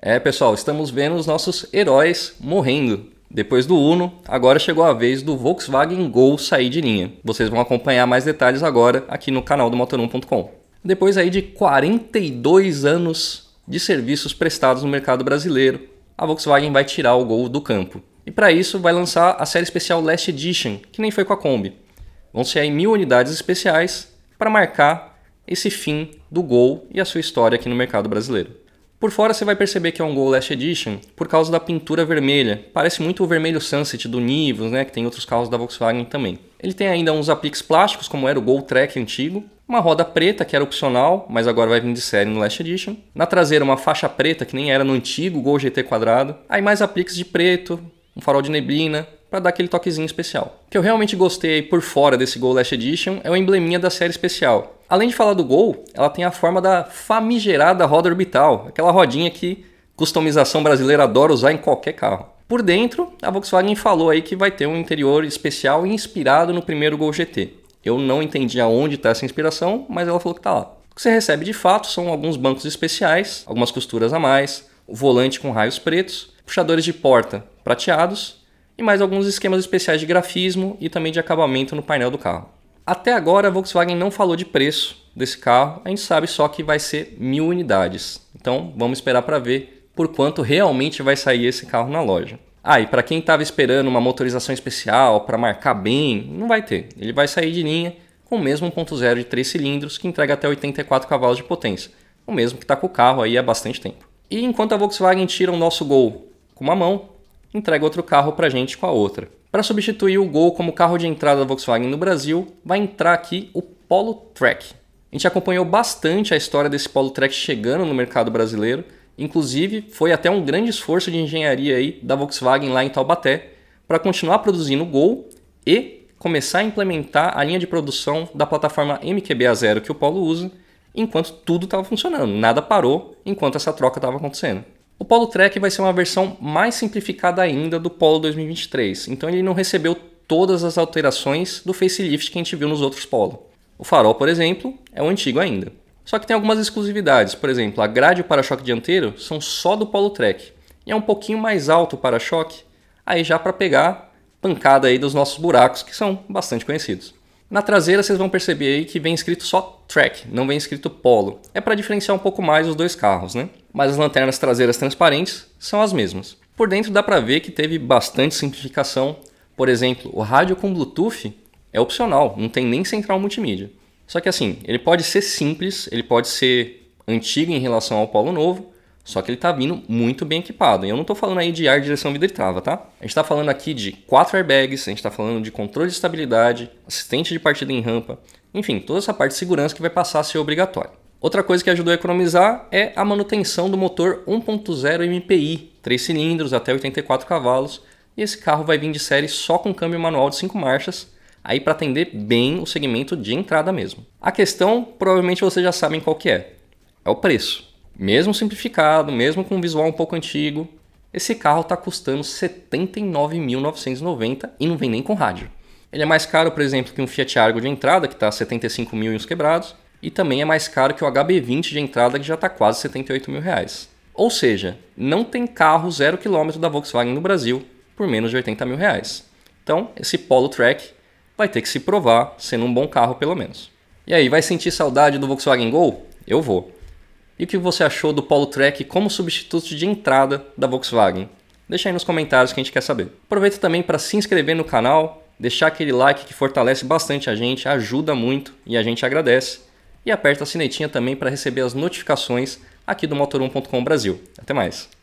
É, pessoal, estamos vendo os nossos heróis morrendo. Depois do Uno, agora chegou a vez do Volkswagen Gol sair de linha. Vocês vão acompanhar mais detalhes agora aqui no canal do Motor1.com. Depois aí de 42 anos de serviços prestados no mercado brasileiro, a Volkswagen vai tirar o Gol do campo. E para isso vai lançar a série especial Last Edition, que nem foi com a Kombi. Vão ser aí mil unidades especiais para marcar esse fim do Gol e a sua história aqui no mercado brasileiro. Por fora você vai perceber que é um Gol Last Edition por causa da pintura vermelha. Parece muito o vermelho Sunset do Nivus, né, que tem outros carros da Volkswagen também. Ele tem ainda uns apliques plásticos, como era o Gol Track antigo, uma roda preta que era opcional, mas agora vai vir de série no Last Edition. Na traseira uma faixa preta que nem era no antigo Gol GT quadrado. Aí mais apliques de preto, um farol de neblina, para dar aquele toquezinho especial. O que eu realmente gostei por fora desse Gol Last Edition é o embleminha da série especial, Além de falar do Gol, ela tem a forma da famigerada roda orbital, aquela rodinha que customização brasileira adora usar em qualquer carro. Por dentro, a Volkswagen falou aí que vai ter um interior especial inspirado no primeiro Gol GT. Eu não entendi aonde está essa inspiração, mas ela falou que está lá. O que você recebe de fato são alguns bancos especiais, algumas costuras a mais, o volante com raios pretos, puxadores de porta prateados e mais alguns esquemas especiais de grafismo e também de acabamento no painel do carro. Até agora a Volkswagen não falou de preço desse carro, a gente sabe só que vai ser mil unidades. Então vamos esperar para ver por quanto realmente vai sair esse carro na loja. Ah, e para quem estava esperando uma motorização especial para marcar bem, não vai ter. Ele vai sair de linha com o mesmo 1.0 de 3 cilindros que entrega até 84 cavalos de potência, o mesmo que está com o carro aí há bastante tempo. E enquanto a Volkswagen tira o nosso Gol com uma mão, entrega outro carro para gente com a outra. Para substituir o Gol como carro de entrada da Volkswagen no Brasil, vai entrar aqui o Polo Track. A gente acompanhou bastante a história desse Polo Track chegando no mercado brasileiro, inclusive foi até um grande esforço de engenharia aí da Volkswagen lá em Taubaté para continuar produzindo o Gol e começar a implementar a linha de produção da plataforma MQB A0 que o Polo usa, enquanto tudo estava funcionando, nada parou enquanto essa troca estava acontecendo. O Polo Track vai ser uma versão mais simplificada ainda do Polo 2023, então ele não recebeu todas as alterações do facelift que a gente viu nos outros Polo. O farol, por exemplo, é o antigo ainda. Só que tem algumas exclusividades, por exemplo, a grade e o para-choque dianteiro são só do Polo Track, e é um pouquinho mais alto o para-choque, aí já para pegar pancada aí dos nossos buracos, que são bastante conhecidos. Na traseira vocês vão perceber aí que vem escrito só Track, não vem escrito Polo. É para diferenciar um pouco mais os dois carros, né? mas as lanternas traseiras transparentes são as mesmas. Por dentro dá para ver que teve bastante simplificação. Por exemplo, o rádio com Bluetooth é opcional, não tem nem central multimídia. Só que assim, ele pode ser simples, ele pode ser antigo em relação ao Polo Novo, só que ele está vindo muito bem equipado. E eu não estou falando aí de ar, direção, vidro e trava, tá? A gente está falando aqui de quatro airbags, a gente está falando de controle de estabilidade, assistente de partida em rampa, enfim, toda essa parte de segurança que vai passar a ser obrigatória. Outra coisa que ajudou a economizar é a manutenção do motor 1.0 MPI, 3 cilindros até 84 cavalos, e esse carro vai vir de série só com câmbio manual de 5 marchas, aí para atender bem o segmento de entrada mesmo. A questão, provavelmente vocês já sabem qual que é. É o preço. Mesmo simplificado, mesmo com um visual um pouco antigo, esse carro está custando R$ 79.990 e não vem nem com rádio. Ele é mais caro, por exemplo, que um Fiat Argo de entrada, que está 75 mil e uns quebrados, e também é mais caro que o HB20 de entrada que já está quase 78 mil reais. Ou seja, não tem carro zero quilômetro da Volkswagen no Brasil por menos de 80 mil reais. Então, esse Polo Track vai ter que se provar sendo um bom carro pelo menos. E aí, vai sentir saudade do Volkswagen Gol? Eu vou. E o que você achou do Polo Track como substituto de entrada da Volkswagen? Deixa aí nos comentários que a gente quer saber. Aproveita também para se inscrever no canal, deixar aquele like que fortalece bastante a gente, ajuda muito e a gente agradece e aperta a sinetinha também para receber as notificações aqui do Motor1.com Brasil. Até mais!